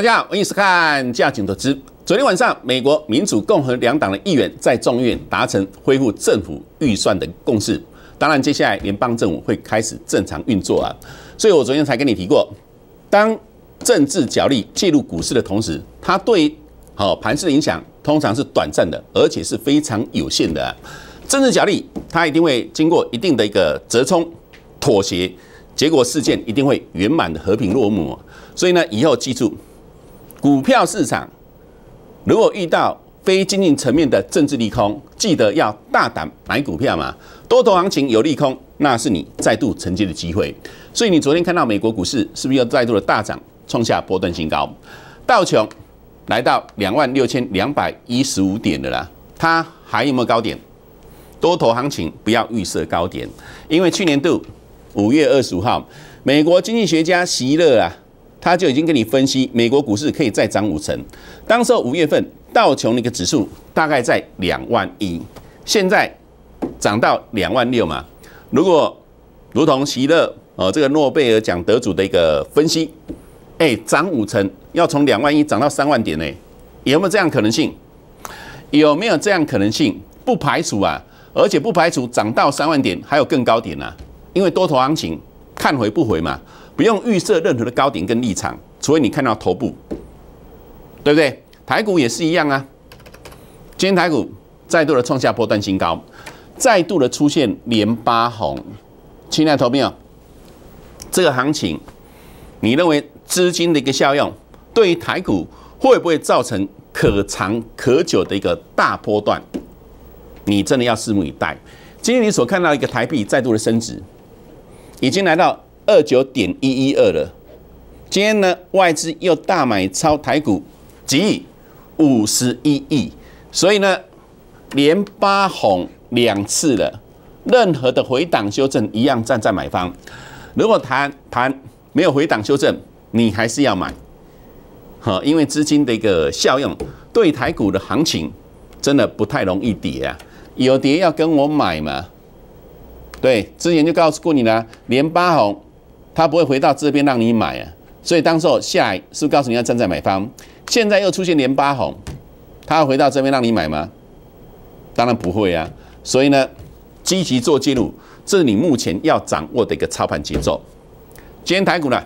大家好，欢迎收看《价值投资》。昨天晚上，美国民主、共和两党的议员在众院达成恢复政府预算的共识。当然，接下来联邦政府会开始正常运作啊。所以我昨天才跟你提过，当政治角力介入股市的同时，它对好盘势的影响通常是短暂的，而且是非常有限的。政治角力它一定会经过一定的一个折冲、妥协，结果事件一定会圆满的和平落幕。所以呢，以后记住。股票市场如果遇到非经济层面的政治利空，记得要大胆买股票嘛。多头行情有利空，那是你再度承接的机会。所以你昨天看到美国股市是不是又再度的大涨，创下波段新高？道琼来到两万六千两百一十五点的啦，它还有没有高点？多头行情不要预设高点，因为去年度五月二十五号，美国经济学家席勒啊。他就已经跟你分析，美国股市可以再涨五成。当时候五月份道琼那个指数大概在两万一，现在涨到两万六嘛。如果如同席勒，呃，这个诺贝尔奖得主的一个分析，哎，涨五成要从两万一涨到三万点呢，有没有这样可能性？有没有这样可能性？不排除啊，而且不排除涨到三万点还有更高点呢，因为多头行情。看回不回嘛，不用预设任何的高点跟立场，除非你看到头部，对不对？台股也是一样啊。今天台股再度的创下波段新高，再度的出现连八红。亲爱的投币友，这个行情，你认为资金的一个效用对于台股会不会造成可长可久的一个大波段？你真的要拭目以待。今天你所看到一个台币再度的升值。已经来到二九点一一二了。今天呢，外资又大买超台股，几亿，五十一亿。所以呢，连八红两次了。任何的回档修正，一样站在买方。如果谈谈没有回档修正，你还是要买。好，因为资金的一个效用，对台股的行情真的不太容易跌啊。有跌要跟我买嘛？对，之前就告诉过你了，连八红，他不会回到这边让你买啊，所以当时我下来是告诉你要站在买方。现在又出现连八红，他要回到这边让你买吗？当然不会啊，所以呢，积极做介入，这是你目前要掌握的一个操盘节奏。今天台股呢，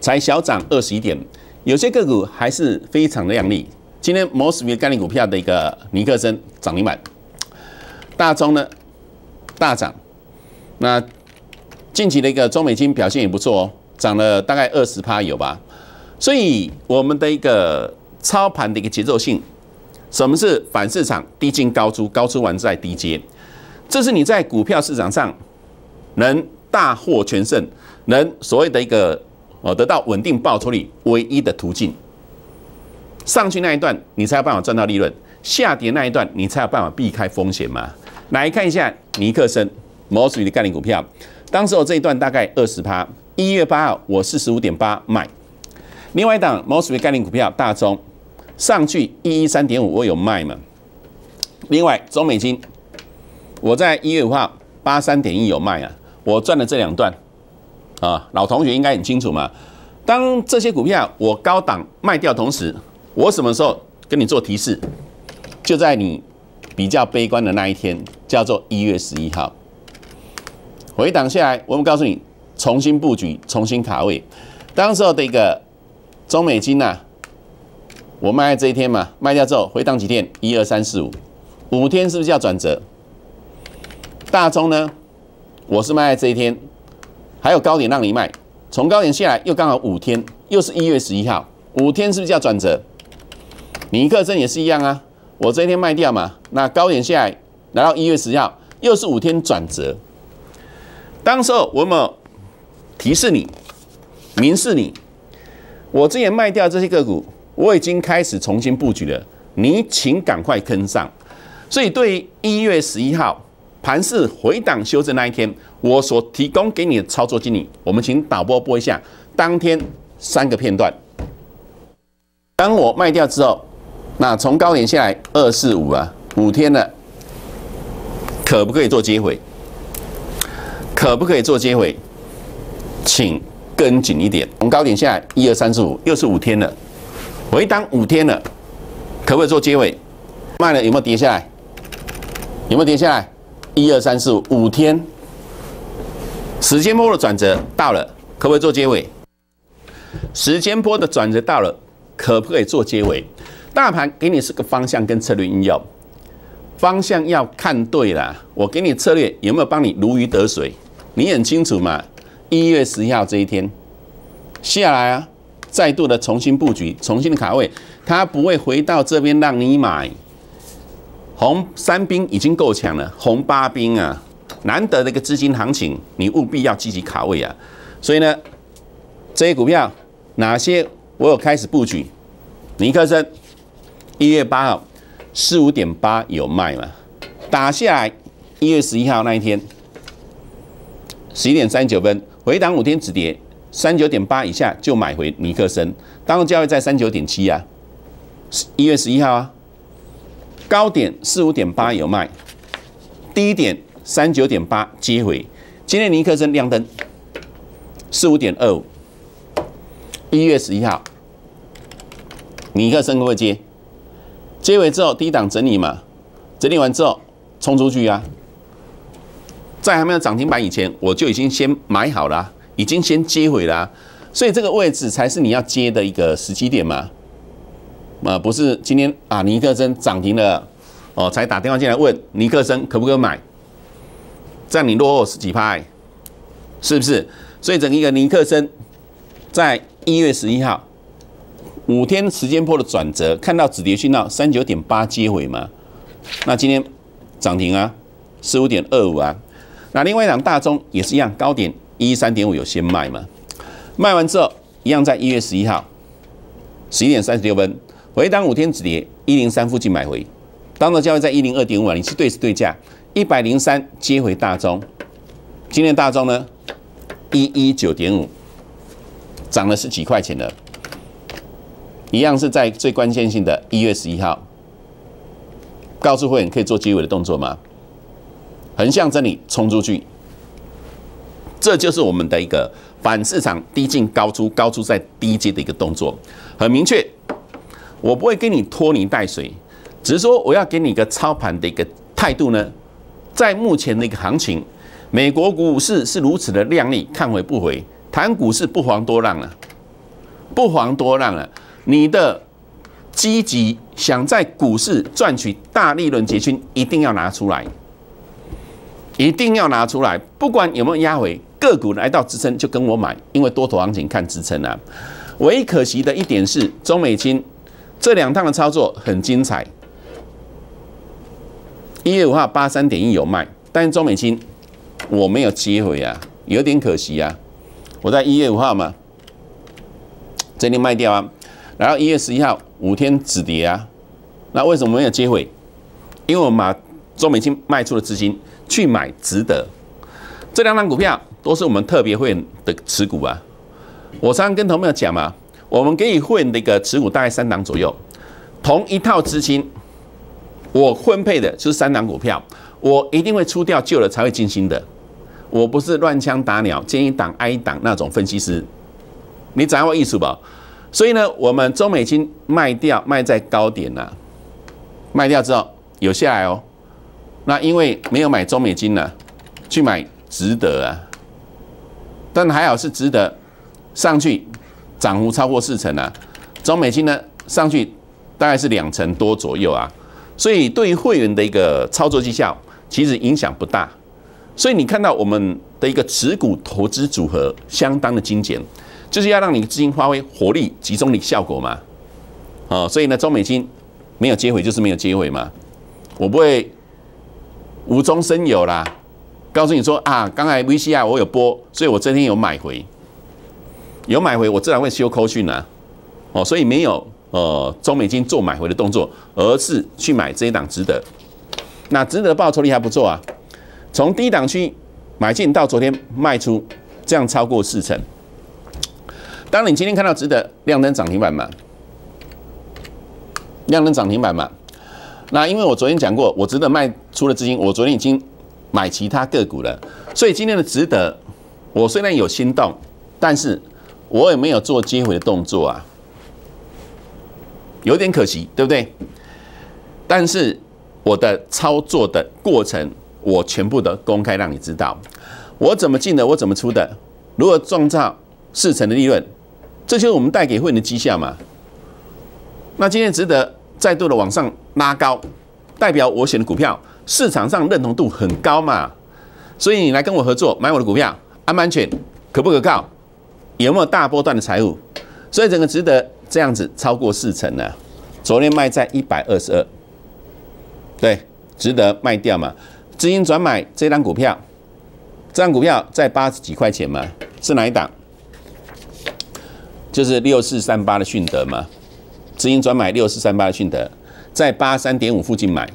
才小涨二十一点，有些个股还是非常的亮丽。今天摩斯比概念股票的一个尼克森涨停板，大中呢？大涨，那近期的一个中美金表现也不错哦，涨了大概二十趴有吧。所以我们的一个操盘的一个节奏性，什么是反市场低进高出，高出完再低接，这是你在股票市场上能大获全胜，能所谓的一个哦得到稳定报酬率唯一的途径。上去那一段你才有办法赚到利润，下跌那一段你才有办法避开风险嘛。来看一下尼克森、t l y 的概念股票，当时我这一段大概二十趴，一月八号我四十五点八卖。另外一档 t l y 概念股票，大中上去一一三点五，我有卖嘛？另外中美金，我在一月五号八三点一有卖啊，我赚了这两段啊，老同学应该很清楚嘛。当这些股票我高档卖掉同时，我什么时候跟你做提示？就在你。比较悲观的那一天叫做一月十一号，回档下来，我们告诉你重新布局、重新卡位。当时候的一个中美金呐，我卖在这一天嘛，卖掉之后回档几天，一二三四五，五天是不是叫转折？大中呢，我是卖在这一天，还有高点让你卖，从高点下来又刚好五天，又是一月十一号，五天是不是叫转折？尼克森也是一样啊。我这一天卖掉嘛，那高点下来，来到一月十号，又是五天转折。当时候我有提示你，明示你，我之前卖掉这些个股，我已经开始重新布局了，你请赶快跟上。所以对于一月十一号盘市回档修正那一天，我所提供给你的操作经理，我们请导播播一下当天三个片段。当我卖掉之后。那从高点下来二四五啊，五天了，可不可以做接尾？可不可以做接尾？请跟紧一点。从高点下来一二三四五，又是五天了，回档五天了，可不可以做接尾？卖了有没有跌下来？有没有跌下来？一二三四五五天，时间波的转折到了，可不可以做接尾？时间波的转折到了，可不可以做接尾？大盘给你是个方向跟策略应用，方向要看对了，我给你策略有没有帮你如鱼得水，你很清楚嘛？一月十号这一天下来啊，再度的重新布局，重新的卡位，它不会回到这边让你买红三兵已经够强了，红八兵啊，难得的一个资金行情，你务必要积极卡位啊！所以呢，这些股票哪些我有开始布局，尼克森。一月八号，四五点八有卖嘛？打下来，一月十一号那一天，十一点三十九分回档五天止跌，三九点八以下就买回尼克森。当日价位在三九点七啊，一月十一号啊，高点四五点八有卖，低点三九点八接回。今天尼克森亮灯，四五点二五，一月十一号，尼克森会不会接？接尾之后，低档整理嘛，整理完之后冲出去啊，在还没有涨停板以前，我就已经先买好了，已经先接回啦，所以这个位置才是你要接的一个时机点嘛，啊，不是今天啊尼克森涨停了哦，才打电话进来问尼克森可不可买，在你落后十几拍，是不是？所以整一个尼克森在一月十一号。五天时间破的转折，看到止跌讯号，三九点八接回嘛？那今天涨停啊，十五点二五啊。那另外一档大中也是一样，高点一三点五有先卖嘛？卖完之后，一样在一月十一号十一点三十六分回档五天止跌一零三附近买回，当日交易在一零二点五啊，你是对是对价一百零三接回大中。今天大中呢一一九点五，涨了是几块钱的？一样是在最关键性的一月十一号，告诉会员可以做结尾的动作吗？横向整理冲出去，这就是我们的一个反市场低进高出，高出在低阶的一个动作，很明确。我不会跟你拖泥带水，只是说我要给你一个操盘的一个态度呢。在目前的一个行情，美国股市是如此的靓丽，看回不回，谈股市不遑多让了，不遑多让了。你的积极想在股市赚取大利润结清，一定要拿出来，一定要拿出来，不管有没有压回个股来到支撑就跟我买，因为多头行情看支撑啊。唯一可惜的一点是，中美金这两趟的操作很精彩。一月五号八三点一有卖，但是中美金我没有接回啊，有点可惜啊。我在一月五号嘛，这里卖掉啊。然后一月十一号五天止跌啊，那为什么没有接尾？因为我们把周美金卖出的资金去买值得，这两档股票都是我们特别会员的持股啊。我常常跟同友讲嘛，我们给予会员的一个持股大概三档左右，同一套资金我分配的就是三档股票，我一定会出掉旧的才会进新的，我不是乱枪打鸟，建一档挨一档那种分析师，你掌握意思不？所以呢，我们中美金卖掉，卖在高点了，卖掉之后有下来哦。那因为没有买中美金了，去买值得啊。但还好是值得，上去涨幅超过四成啊。中美金呢上去大概是两成多左右啊。所以对于会员的一个操作绩效，其实影响不大。所以你看到我们的一个持股投资组合相当的精简。就是要让你资金发挥活力集中力效果嘛，哦，所以呢，中美金没有接回就是没有接回嘛。我不会无中生有啦，告诉你说啊，刚才 v c r 我有播，所以我昨天有买回，有买回我自然会修扣去啦。哦，所以没有呃中美金做买回的动作，而是去买这一档值得，那值得报酬率还不错啊，从低档区买进到昨天卖出，这样超过四成。当你今天看到值得亮灯涨停板嘛？亮灯涨停板嘛？那因为我昨天讲过，我值得卖出了资金，我昨天已经买其他个股了，所以今天的值得，我虽然有心动，但是我也没有做接回的动作啊，有点可惜，对不对？但是我的操作的过程，我全部都公开让你知道，我怎么进的，我怎么出的，如何创造四成的利润。这就是我们带给会员的绩效嘛。那今天值得再度的往上拉高，代表我选的股票市场上认同度很高嘛。所以你来跟我合作买我的股票，安不安全？可不可靠？有没有大波段的财务？所以整个值得这样子超过四成呢。昨天卖在一百二十二，对，值得卖掉嘛？资金转买这张股票，这张股票在八十几块钱嘛？是哪一档？就是六四三八的迅德嘛，资金转买六四三八的迅德，在八三点五附近买，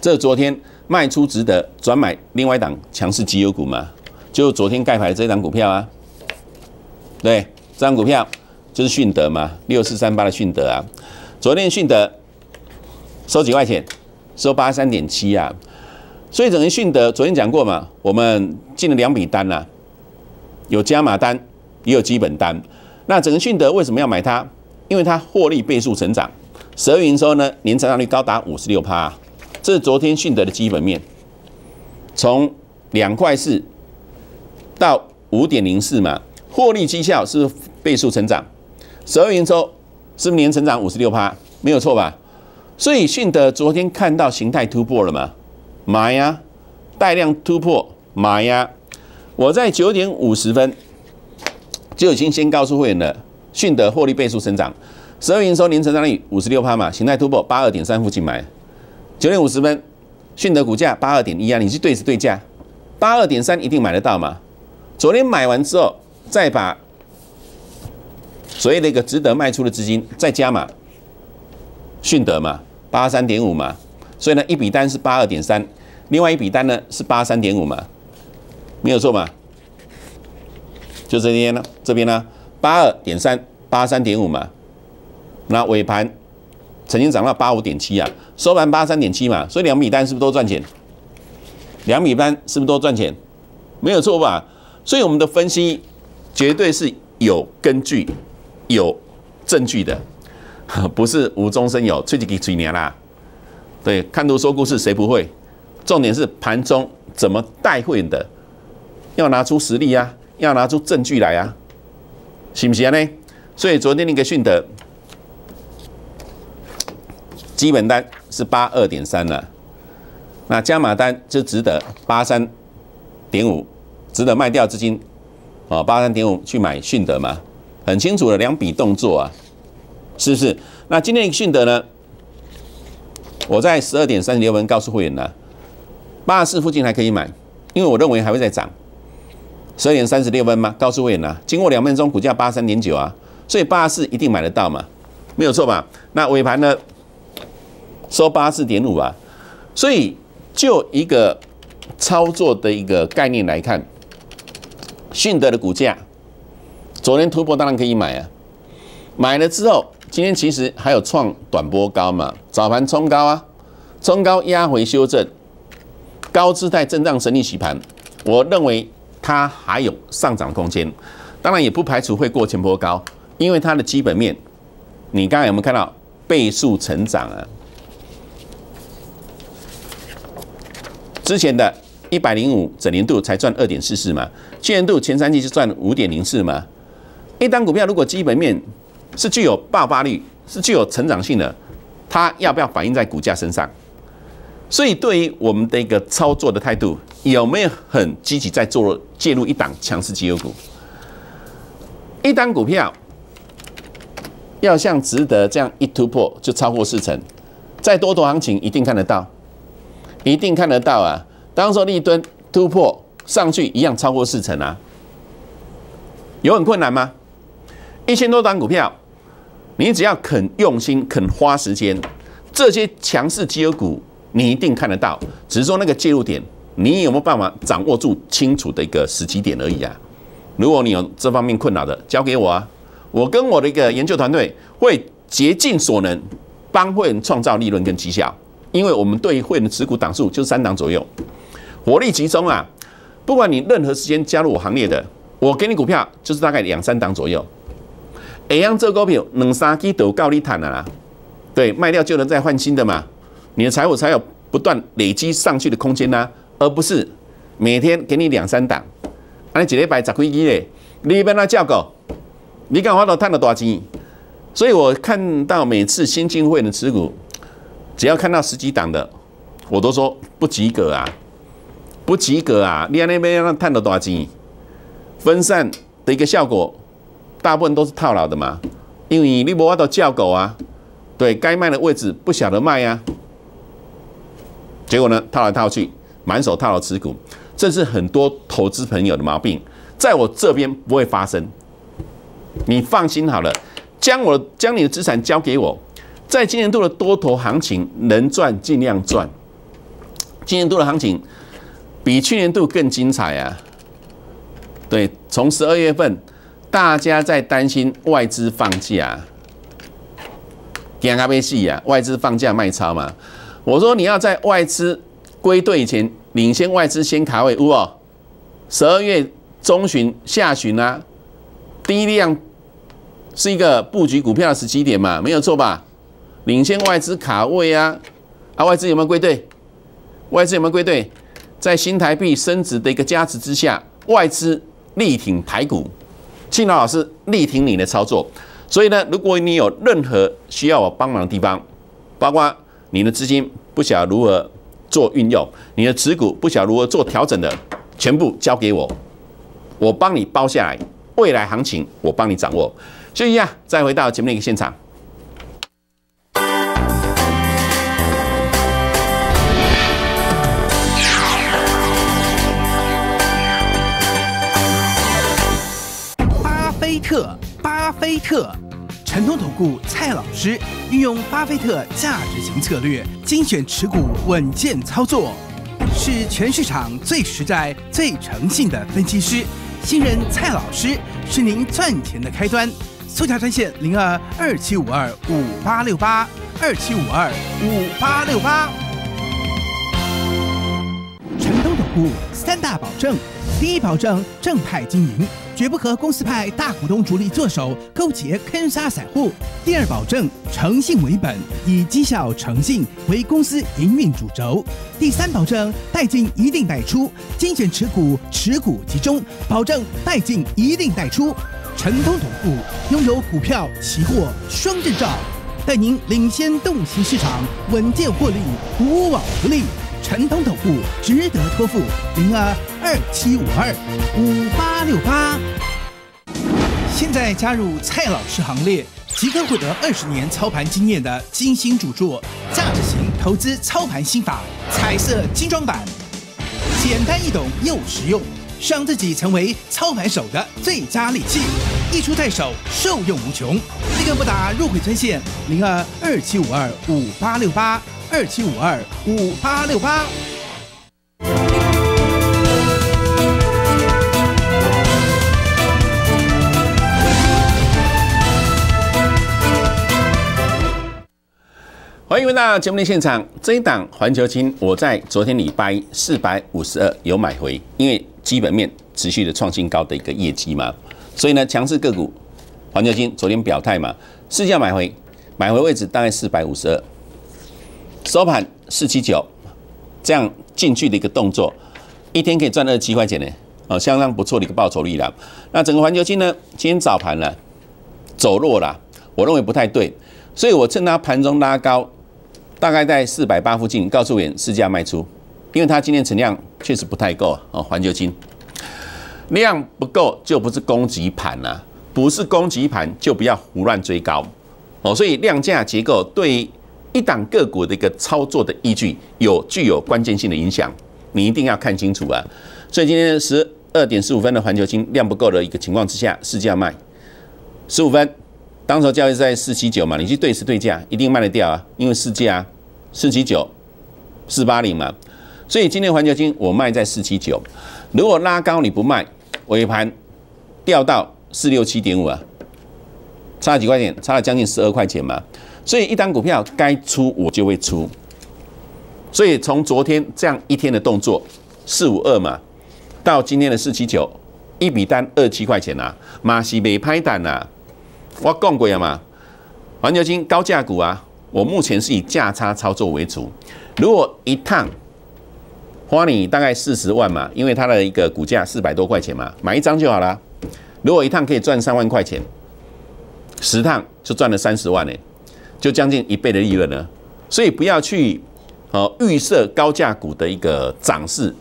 这昨天卖出值得转买另外一档强势绩优股嘛，就昨天盖牌这档股票啊，对，这张股票就是迅德嘛，六四三八的迅德啊，昨天迅德收几块钱？收八三点七啊，所以整个迅德昨天讲过嘛，我们进了两笔单啦，有加码单，也有基本单。那整个迅德为什么要买它？因为它获利倍数成长，十二元收呢，年成长率高达五十六趴。这是昨天迅德的基本面，从两块四到五点零四嘛，获利绩效是倍数成长，十二元收是不是年成长五十六趴？没有错吧？所以迅德昨天看到形态突破了嘛，买呀，带量突破买呀，我在九点五十分。就已经先告诉会员了，迅德获利倍数增长，十二营收年成长率五十六趴嘛，形态突破八二点三附近买。九点五十分，迅德股价八二点一啊，你是对时对价，八二点三一定买得到嘛？昨天买完之后，再把所谓的一个值得卖出的资金再加码，迅德嘛，八三点五嘛，所以呢，一笔单是八二点三，另外一笔单呢是八三点五嘛，没有错嘛？就这边呢，这边呢，八二点三、八三点五嘛。那尾盘曾经涨到八五点七啊，收盘八三点七嘛。所以两米单是不是都赚钱？两米单是不是都赚钱？没有错吧？所以我们的分析绝对是有根据、有证据的，不是无中生有。吹最近吹年啦，对，看图说故事谁不会？重点是盘中怎么带会的，要拿出实力啊！要拿出证据来啊，行不行呢？所以昨天那个讯德基本单是八二点三了，那加码单就值得八三点五，值得卖掉资金哦，八三点五去买讯德嘛，很清楚的两笔动作啊，是不是？那今天讯德呢？我在十二点三十六文告诉会员呢，八四附近还可以买，因为我认为还会再涨。十二点三十六分吗？告诉我，远啊，经过两分钟，股价八十三点九啊，所以八四一定买得到嘛，没有错吧？那尾盘呢，收八四点五啊，所以就一个操作的一个概念来看，迅德的股价昨天突破，当然可以买啊，买了之后，今天其实还有创短波高嘛，早盘冲高啊，冲高压回修正，高姿态震荡整理洗盘，我认为。它还有上涨空间，当然也不排除会过前波高，因为它的基本面，你刚刚有没有看到倍数成长啊？之前的一百零五整年度才赚二点四四嘛，去年度前三季是赚五点零四嘛？一单股票如果基本面是具有爆发力、是具有成长性的，它要不要反映在股价身上？所以，对于我们的一个操作的态度，有没有很积极在做介入一档强势基油股？一档股票要像值得这样一突破，就超过四成，在多头行情一定看得到，一定看得到啊！当刚说利敦突破上去一样超过四成啊，有很困难吗？一千多档股票，你只要肯用心、肯花时间，这些强势基油股。你一定看得到，只是说那个介入点，你有没有办法掌握住清楚的一个时机点而已啊？如果你有这方面困扰的，交给我啊！我跟我的一个研究团队会竭尽所能帮会员创造利润跟绩效，因为我们对会员的持股档数就是三档左右，火力集中啊！不管你任何时间加入我行列的，我给你股票就是大概两三档左右。哎呀，这股票两三千都高利坦啦，对，卖掉就能再换新的嘛。你的财富才有不断累积上去的空间呢，而不是每天给你两三档，那你一礼拜十几一嘞？你一般那叫狗，你敢回都赚了多少钱？所以我看到每次新进会的持股，只要看到十几档的，我都说不及格啊，不及格啊！你那边要那探了多少钱？分散的一个效果，大部分都是套牢的嘛，因为你博法都叫狗啊，对该卖的位置不晓得卖呀。结果呢？套来套去，满手套牢持股，这是很多投资朋友的毛病，在我这边不会发生，你放心好了，将我将你的资产交给我，在今年度的多头行情能赚尽量赚，今年度的行情比去年度更精彩啊！对，从十二月份大家在担心外资放假，点咖啡系啊，外资放假卖超嘛。我说你要在外资归队以前领先外资先卡位，有哦，十二月中旬、下旬啊，一量是一个布局股票的时机点嘛，没有错吧？领先外资卡位啊，啊，外资有没有归队？外资有没有归队？在新台币升值的一个加持之下，外资力挺台股，庆老老师力挺你的操作。所以呢，如果你有任何需要我帮忙的地方，包括。你的资金不晓如何做运用，你的持股不晓如何做调整的，全部交给我，我帮你包下来，未来行情我帮你掌握，就一样，再回到前面一个现场。巴菲特，巴菲特。陈东投顾蔡老师运用巴菲特价值型策略，精选持股稳健操作，是全市场最实在、最诚信的分析师。新人蔡老师是您赚钱的开端，速加专线零二二七五二五八六八二七五二五八六八。五三大保证：第一保证正派经营，绝不和公司派大股东主力做手勾结坑杀散户；第二保证诚信为本，以绩效诚信为公司营运主轴；第三保证代进一定代出，精选持股，持股集中，保证代进一定代出。成功总部拥有股票、期货双证照，带您领先洞悉市场，稳健获利，无往不利。陈董总户值得托付，零二二七五二五八六八。现在加入蔡老师行列，即可获得二十年操盘经验的《精心主作价值型投资操盘心法》彩色精装版，简单易懂又实用，让自己成为操盘手的最佳利器。一出太守，受用无穷。立刻拨打入会专线零二二七五二五八六八二七五二五八六八。欢迎回到节目的现场。这一档环球金，我在昨天礼拜四百五十二有买回，因为基本面持续的创新高的一个业绩嘛。所以呢，强势个股环球金昨天表态嘛，市价买回，买回位置大概四百五十二，收盘四七九，这样进去的一个动作，一天可以赚二七块钱呢，哦，相当不错的一个报酬率了。那整个环球金呢，今天早盘呢走弱了，我认为不太对，所以我趁它盘中拉高，大概在四百八附近，告诉人市价卖出，因为它今天成量确实不太够啊，哦，环球金。量不够就不是攻击盘啊，不是攻击盘就不要胡乱追高哦。所以量价结构对一档个股的一个操作的依据有具有关键性的影响，你一定要看清楚啊。所以今天十二点十五分的环球金量不够的一个情况之下，市价卖十五分，当时交易在四七九嘛，你去对时对价，一定卖得掉啊，因为市价啊，四七九四八零嘛。所以今天环球金我卖在四七九，如果拉高你不卖。尾盘掉到四六七点五啊，差了几块钱，差了将近十二块钱嘛。所以一单股票该出我就会出。所以从昨天这样一天的动作，四五二嘛，到今天的四七九，一笔单二七块钱啊，马西没拍单呐，我讲过了嘛，环球金高价股啊，我目前是以价差操作为主，如果一趟。花你大概四十万嘛，因为它的一个股价四百多块钱嘛，买一张就好了。如果一趟可以赚三万块钱，十趟就赚了三十万呢，就将近一倍的利润呢。所以不要去呃预设高价股的一个涨势，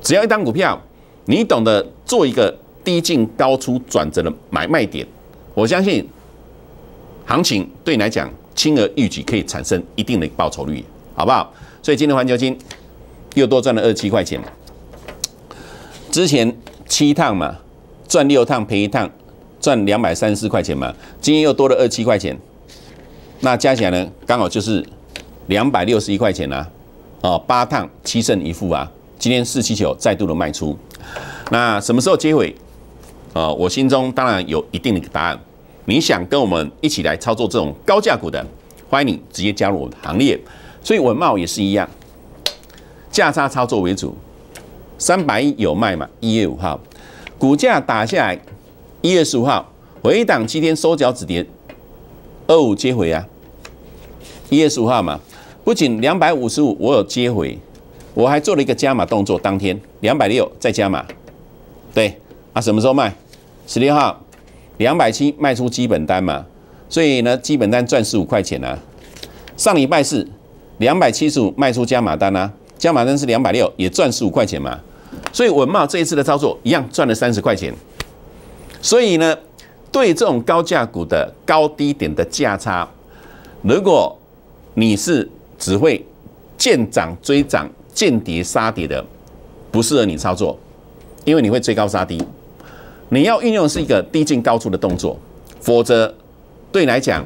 只要一张股票，你懂得做一个低进高出转折的买卖点，我相信行情对你来讲轻而易举，可以产生一定的报酬率，好不好？所以今天环球金又多赚了二七块钱，之前七趟嘛赚六趟赔一趟赚两百三十四块钱嘛，今天又多了二七块钱，那加起来呢刚好就是两百六十一块钱啦，哦八趟七胜一负啊，今天四七九再度的卖出，那什么时候接尾啊？我心中当然有一定的答案。你想跟我们一起来操作这种高价股的，欢迎你直接加入我们的行列。所以文茂也是一样，价差操作为主。三百一有卖嘛？一月五号股价打下来，一月十五号回档七天收脚止跌，二五接回啊。一月十五号嘛，不仅两百五十五我有接回，我还做了一个加码动作。当天两百六再加码，对啊，什么时候卖？十六号两百七卖出基本单嘛。所以呢，基本单赚十五块钱啊。上礼拜四。两百七十五卖出加码单啊，加码单是两百六，也赚十五块钱嘛。所以文茂这一次的操作一样赚了三十块钱。所以呢，对这种高价股的高低点的价差，如果你是只会见涨追涨见跌杀跌的，不适合你操作，因为你会追高杀低。你要运用的是一个低进高出的动作，否则对你来讲。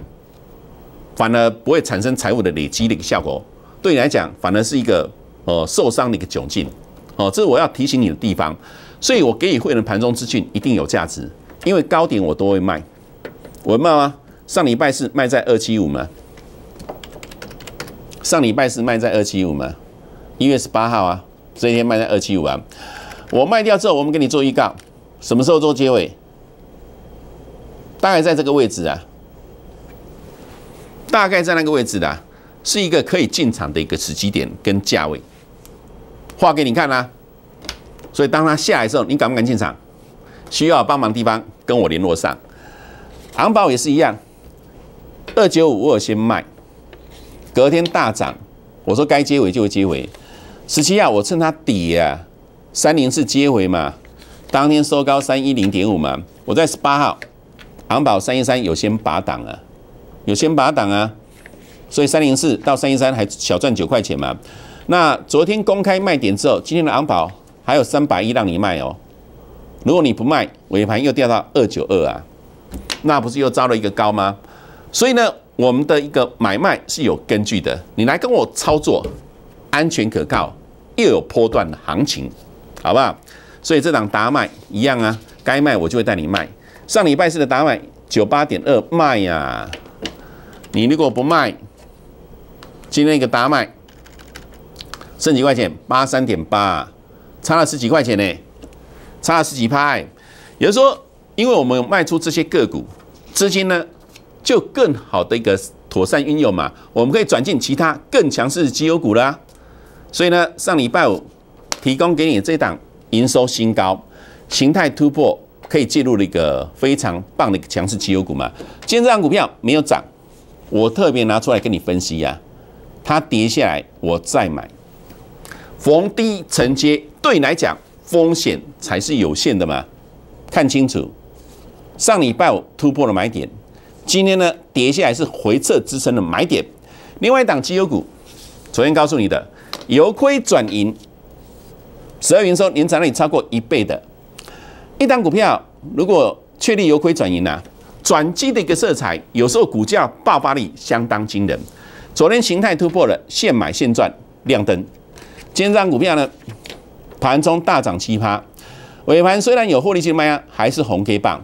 反而不会产生财务的累积的一个效果，对你来讲，反而是一个呃受伤的一个窘境，哦，这是我要提醒你的地方。所以，我给你会的盘中资讯一定有价值，因为高点我都会卖，我卖吗？上礼拜四卖在二七五吗？上礼拜四卖在二七五吗？一月十八号啊，这一天卖在二七五啊。我卖掉之后，我们给你做预告，什么时候做结尾？大概在这个位置啊。大概在那个位置的，是一个可以进场的一个时机点跟价位，画给你看啦。所以当它下来的时候，你敢不敢进场？需要帮忙地方跟我联络上。航保也是一样，二九五二先卖，隔天大涨，我说该接回就接回。十七号我趁它底啊，三零四接回嘛，当天收高三一零点五嘛，我在十八号，航保三一三有先拔档了。有先拔档啊，所以三零四到三一三还小赚九块钱嘛。那昨天公开卖点之后，今天的安宝还有三百亿让你卖哦。如果你不卖，尾盘又掉到二九二啊，那不是又招了一个高吗？所以呢，我们的一个买卖是有根据的。你来跟我操作，安全可靠又有波段行情，好不好？所以这档打买一样啊，该卖我就会带你卖。上礼拜四的打买九八点二卖呀。你如果不卖，今天一个大卖，剩几块钱？八三点八，差了十几块钱呢，差了十几拍。也就是说，因为我们卖出这些个股，资金呢就更好的一个妥善运用嘛，我们可以转进其他更强势的绩优股啦。所以呢，上礼拜五提供给你的这档营收新高、形态突破可以介入的一个非常棒的一个强势绩优股嘛。今天这档股票没有涨。我特别拿出来跟你分析呀，它跌下来我再买，逢低承接，对来讲风险才是有限的嘛。看清楚，上礼拜我突破了买点，今天呢跌下来是回撤支撑的买点。另外一档基优股，昨天告诉你的由亏转盈，十二元收，年涨率超过一倍的。一档股票如果确立由亏转盈呐。转机的一个色彩，有时候股价爆发力相当惊人。昨天形态突破了，现买现赚，亮灯。今天这股票呢，盘中大涨七趴，尾盘虽然有获利性卖压，还是红 K 棒。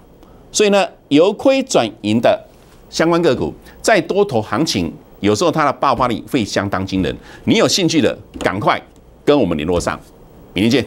所以呢，由亏转盈的相关个股，在多头行情，有时候它的爆发力会相当惊人。你有兴趣的，赶快跟我们联络上。明天见。